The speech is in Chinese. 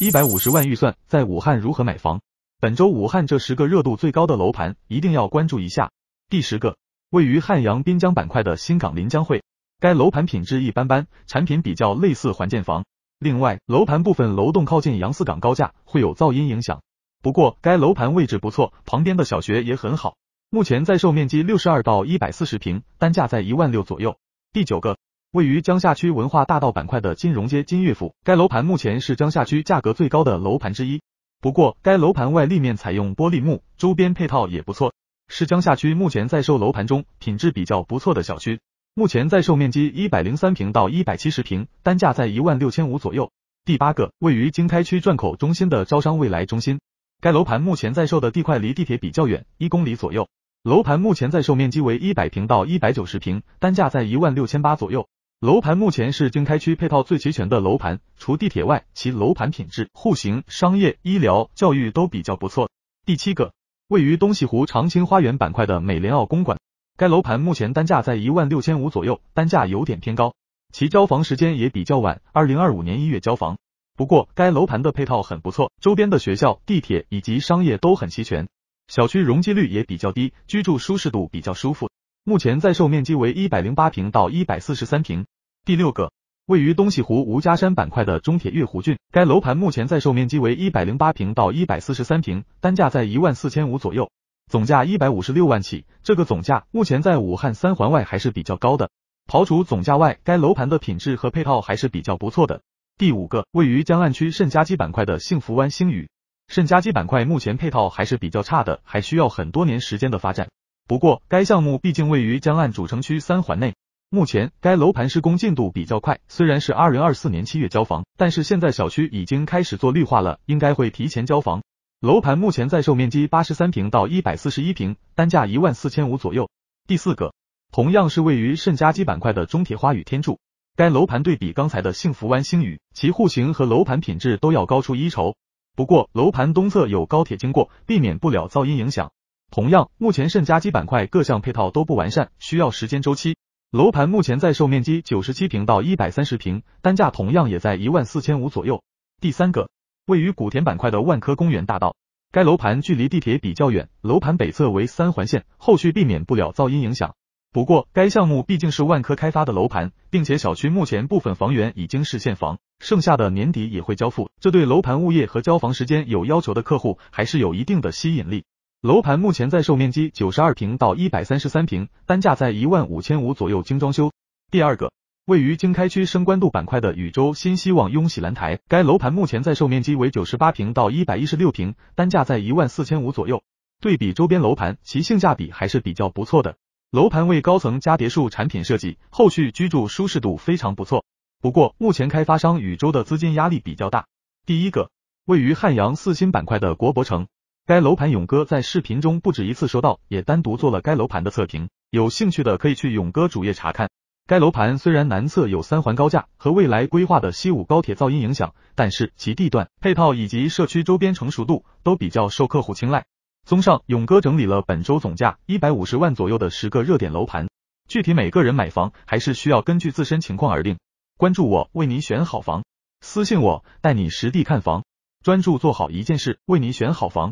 一百五十万预算在武汉如何买房？本周武汉这十个热度最高的楼盘一定要关注一下。第十个，位于汉阳滨江板块的新港临江汇，该楼盘品质一般般，产品比较类似环建房。另外，楼盘部分楼栋靠近杨泗港高架，会有噪音影响。不过，该楼盘位置不错，旁边的小学也很好。目前在售面积六十二到一百四十平，单价在一万六左右。第九个。位于江夏区文化大道板块的金融街金悦府，该楼盘目前是江夏区价格最高的楼盘之一。不过，该楼盘外立面采用玻璃幕，周边配套也不错，是江夏区目前在售楼盘中品质比较不错的小区。目前在售面积一百零三平到一百七十平，单价在一万六千五左右。第八个，位于经开区转口中心的招商未来中心，该楼盘目前在售的地块离地铁比较远，一公里左右。楼盘目前在售面积为一百平到一百九十平，单价在一万六千八左右。楼盘目前是经开区配套最齐全的楼盘，除地铁外，其楼盘品质、户型、商业、医疗、教育都比较不错。第七个，位于东西湖长青花园板块的美联奥公馆，该楼盘目前单价在一万六千五左右，单价有点偏高，其交房时间也比较晚，二零二五年一月交房。不过该楼盘的配套很不错，周边的学校、地铁以及商业都很齐全，小区容积率也比较低，居住舒适度比较舒服。目前在售面积为一百零八平到一百四十三平。第六个，位于东西湖吴家山板块的中铁月湖郡，该楼盘目前在售面积为一百零八平到一百四十三平，单价在一万四千五左右，总价一百五十六万起。这个总价目前在武汉三环外还是比较高的。刨除总价外，该楼盘的品质和配套还是比较不错的。第五个，位于江岸区盛家基板块的幸福湾星宇，盛家基板块目前配套还是比较差的，还需要很多年时间的发展。不过，该项目毕竟位于江岸主城区三环内。目前该楼盘施工进度比较快，虽然是二零二四年七月交房，但是现在小区已经开始做绿化了，应该会提前交房。楼盘目前在售面积八十三平到一百四十一平，单价一万四千五左右。第四个，同样是位于盛家基板块的中铁花语天著，该楼盘对比刚才的幸福湾星宇，其户型和楼盘品质都要高出一筹。不过楼盘东侧有高铁经过，避免不了噪音影响。同样，目前盛家基板块各项配套都不完善，需要时间周期。楼盘目前在售面积九十七平到一百三十平，单价同样也在一万四千五左右。第三个，位于古田板块的万科公园大道，该楼盘距离地铁比较远，楼盘北侧为三环线，后续避免不了噪音影响。不过，该项目毕竟是万科开发的楼盘，并且小区目前部分房源已经是现房，剩下的年底也会交付，这对楼盘物业和交房时间有要求的客户还是有一定的吸引力。楼盘目前在售面积九十二平到一百三十三平，单价在一万五千五左右，精装修。第二个，位于经开区升官渡板块的禹州新希望雍喜兰台，该楼盘目前在售面积为九十八平到一百一十六平，单价在一万四千五左右。对比周边楼盘，其性价比还是比较不错的。楼盘为高层加别墅产品设计，后续居住舒适度非常不错。不过，目前开发商禹州的资金压力比较大。第一个，位于汉阳四新板块的国博城。该楼盘勇哥在视频中不止一次说到，也单独做了该楼盘的测评，有兴趣的可以去勇哥主页查看。该楼盘虽然南侧有三环高架和未来规划的西武高铁噪音影响，但是其地段、配套以及社区周边成熟度都比较受客户青睐。综上，勇哥整理了本周总价一百五十万左右的十个热点楼盘，具体每个人买房还是需要根据自身情况而定。关注我，为您选好房；私信我，带你实地看房；专注做好一件事，为您选好房。